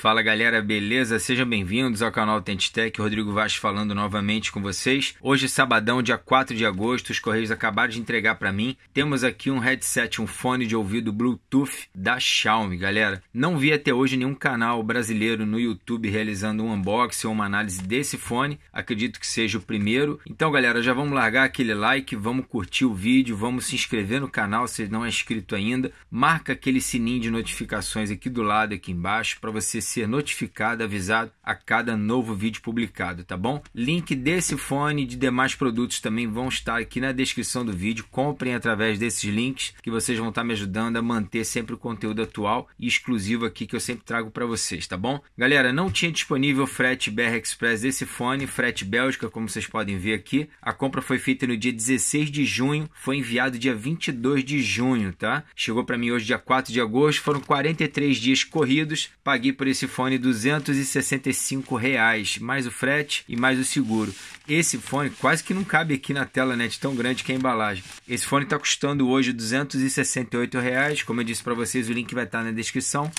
Fala galera, beleza? Sejam bem-vindos ao canal Tentitec, Rodrigo Vaz falando novamente com vocês. Hoje, sabadão, dia 4 de agosto, os Correios acabaram de entregar para mim. Temos aqui um headset, um fone de ouvido Bluetooth da Xiaomi, galera. Não vi até hoje nenhum canal brasileiro no YouTube realizando um unboxing ou uma análise desse fone. Acredito que seja o primeiro. Então, galera, já vamos largar aquele like, vamos curtir o vídeo, vamos se inscrever no canal se não é inscrito ainda. Marca aquele sininho de notificações aqui do lado, aqui embaixo, para você se ser notificado, avisado a cada novo vídeo publicado, tá bom? Link desse fone e de demais produtos também vão estar aqui na descrição do vídeo. Comprem através desses links que vocês vão estar me ajudando a manter sempre o conteúdo atual e exclusivo aqui que eu sempre trago para vocês, tá bom? Galera, não tinha disponível frete BR Express desse fone, frete Bélgica, como vocês podem ver aqui. A compra foi feita no dia 16 de junho, foi enviado dia 22 de junho, tá? Chegou para mim hoje dia 4 de agosto, foram 43 dias corridos, paguei por esse esse fone 265 reais, mais o frete e mais o seguro. Esse fone quase que não cabe aqui na tela, né? De tão grande que é a embalagem. Esse fone está custando hoje 268 reais. Como eu disse para vocês, o link vai estar tá na descrição.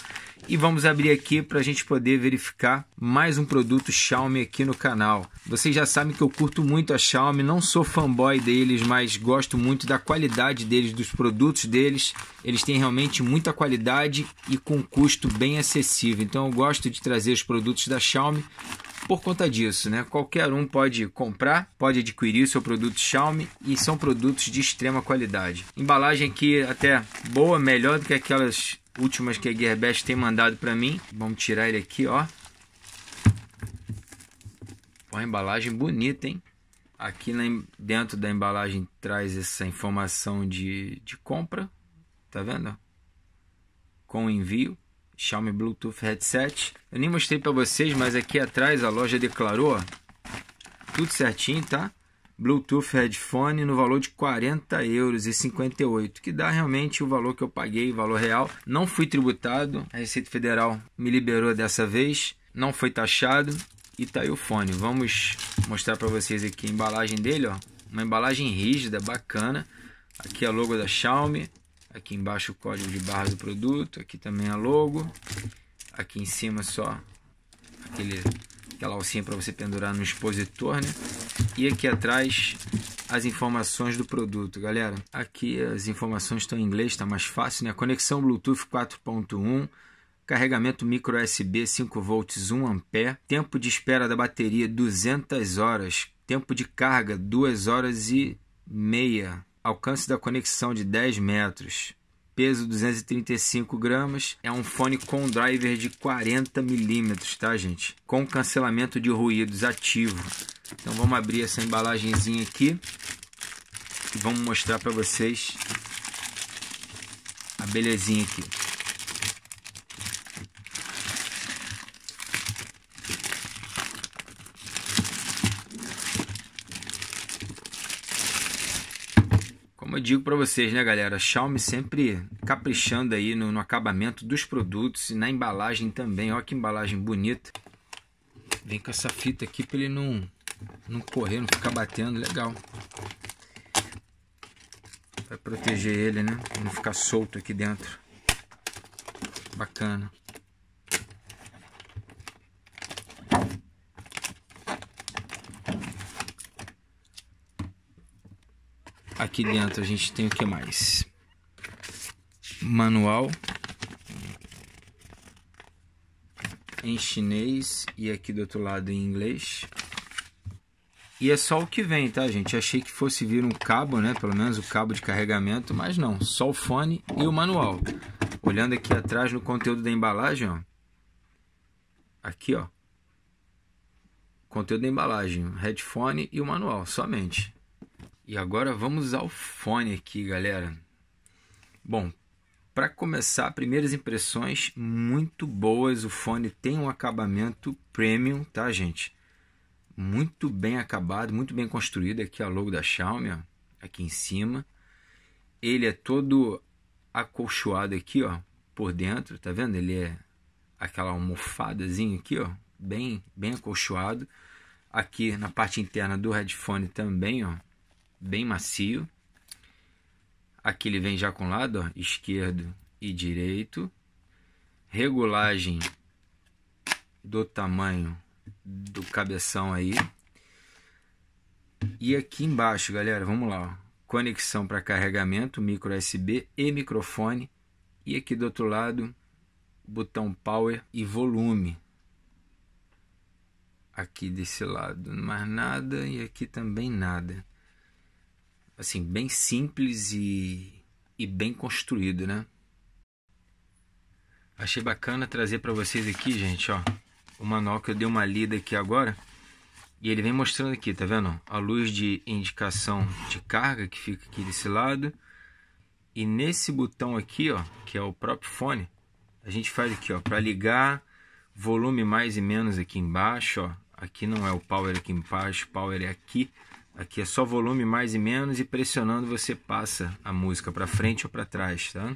E vamos abrir aqui para a gente poder verificar mais um produto Xiaomi aqui no canal. Vocês já sabem que eu curto muito a Xiaomi, não sou fanboy deles, mas gosto muito da qualidade deles, dos produtos deles. Eles têm realmente muita qualidade e com custo bem acessível. Então gosto de trazer os produtos da Xiaomi por conta disso, né? Qualquer um pode comprar, pode adquirir seu produto Xiaomi e são produtos de extrema qualidade. Embalagem que até boa, melhor do que aquelas últimas que a Gearbest tem mandado para mim. Vamos tirar ele aqui, ó. Uma embalagem bonita, hein? Aqui na, dentro da embalagem traz essa informação de, de compra, tá vendo? Com envio. Xiaomi Bluetooth Headset. Eu nem mostrei para vocês, mas aqui atrás a loja declarou tudo certinho, tá? Bluetooth headphone no valor de 40 euros e 58, que dá realmente o valor que eu paguei, o valor real. Não fui tributado, a Receita Federal me liberou dessa vez, não foi taxado e tá aí o fone. Vamos mostrar para vocês aqui a embalagem dele, ó, uma embalagem rígida, bacana. Aqui é logo da Xiaomi, Aqui embaixo o código de barras do produto, aqui também a logo. Aqui em cima só aquele, aquela alcinha para você pendurar no expositor, né? E aqui atrás as informações do produto, galera. Aqui as informações estão em inglês, está mais fácil, né? Conexão Bluetooth 4.1 carregamento micro USB 5 volts 1 a tempo de espera da bateria 200 horas, tempo de carga 2 horas e meia, alcance da conexão de 10 metros, peso 235 gramas, é um fone com driver de 40 milímetros, tá gente? Com cancelamento de ruídos ativo. Então vamos abrir essa embalagenzinha aqui e vamos mostrar para vocês a belezinha aqui. Como eu digo para vocês, né, galera? A Xiaomi sempre caprichando aí no, no acabamento dos produtos e na embalagem também. Olha que embalagem bonita. Vem com essa fita aqui para ele não, não correr, não ficar batendo. Legal. Vai proteger ele, né? Não ficar solto aqui dentro. Bacana. Aqui dentro a gente tem o que mais? Manual em chinês e aqui do outro lado em inglês. E é só o que vem, tá, gente? Achei que fosse vir um cabo, né? Pelo menos o cabo de carregamento, mas não. Só o fone e o manual. Olhando aqui atrás no conteúdo da embalagem, ó. Aqui, ó. Conteúdo da embalagem, headphone e o manual, somente. E agora vamos ao fone aqui, galera. Bom, para começar, primeiras impressões muito boas. O fone tem um acabamento premium, tá, gente? Muito bem acabado, muito bem construído. Aqui é a logo da Xiaomi, ó, aqui em cima. Ele é todo acolchoado aqui, ó, por dentro, tá vendo? Ele é aquela almofadazinha aqui, ó, bem, bem acolchoado. Aqui na parte interna do headphone também, ó, bem macio. Aqui ele vem já com lado ó, esquerdo e direito. Regulagem do tamanho do cabeção aí. E aqui embaixo, galera, vamos lá. Ó. Conexão para carregamento, micro USB e microfone. E aqui do outro lado, botão power e volume. Aqui desse lado, mais nada e aqui também nada assim, bem simples e, e bem construído, né? Achei bacana trazer para vocês aqui, gente, ó, o manual que eu dei uma lida aqui agora. E ele vem mostrando aqui, tá vendo? A luz de indicação de carga que fica aqui desse lado. E nesse botão aqui, ó, que é o próprio fone, a gente faz aqui, ó, para ligar volume mais e menos aqui embaixo, ó. Aqui não é o power aqui embaixo, power é aqui. Aqui é só volume mais e menos e pressionando você passa a música para frente ou para trás, tá?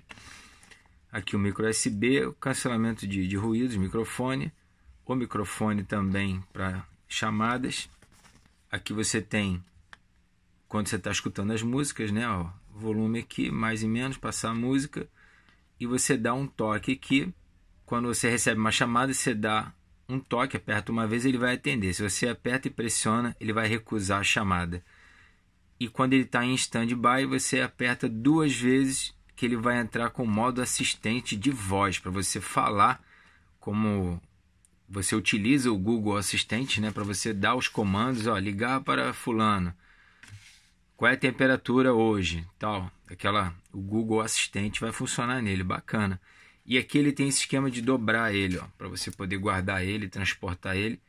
Aqui o micro USB, o cancelamento de, de ruídos, microfone, o microfone também para chamadas. Aqui você tem quando você está escutando as músicas, né? Ó, volume aqui, mais e menos, passar a música e você dá um toque aqui. Quando você recebe uma chamada, você dá um toque, aperta uma vez, ele vai atender. Se você aperta e pressiona, ele vai recusar a chamada. E quando ele está em stand-by, você aperta duas vezes que ele vai entrar com o modo assistente de voz para você falar como você utiliza o Google Assistente, né, para você dar os comandos, ó, ligar para fulano. Qual é a temperatura hoje? Tal, aquela o Google Assistente vai funcionar nele, bacana. E aqui ele tem esse esquema de dobrar ele, ó, para você poder guardar ele, transportar ele.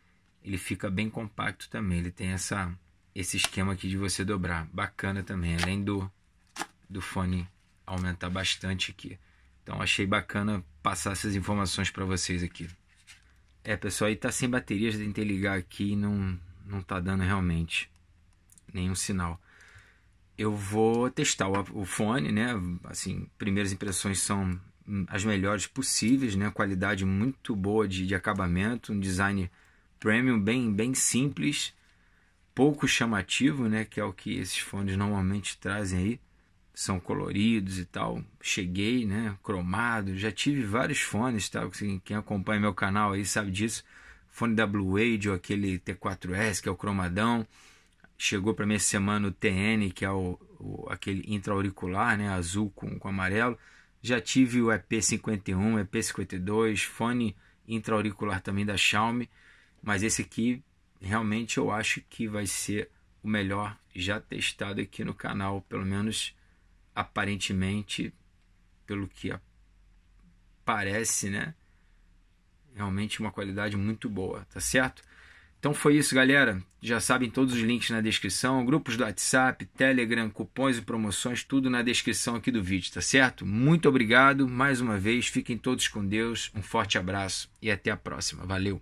Ele fica bem compacto também. Ele tem essa esse esquema aqui de você dobrar, bacana também, além do do fone aumentar bastante aqui. Então achei bacana passar essas informações para vocês aqui. É, pessoal, aí tá sem baterias, tentei ligar aqui e não não tá dando realmente nenhum sinal. Eu vou testar o, o fone, né? Assim, primeiras impressões são Hum, as melhores possíveis, né? qualidade muito boa de, de acabamento, um design premium bem, bem simples, pouco chamativo, né? que é o que esses fones normalmente trazem aí, são coloridos e tal. Cheguei, né? cromado, já tive vários fones, tá? quem acompanha meu canal aí sabe disso, fone da Blue Wade ou aquele T4S que é o cromadão, chegou para mim essa semana o TN, que é o, o aquele intra-auricular, né? azul com, com amarelo, já tive o EP51, EP52, fone intraauricular também da Xiaomi, mas esse aqui realmente eu acho que vai ser o melhor já testado aqui no canal, pelo menos aparentemente, pelo que parece, né? Realmente uma qualidade muito boa, tá certo? Então foi isso, galera. Já sabem todos os links na descrição, grupos do WhatsApp, Telegram, cupons e promoções, tudo na descrição aqui do vídeo, tá certo? Muito obrigado mais uma vez. Fiquem todos com Deus. Um forte abraço e até a próxima. Valeu.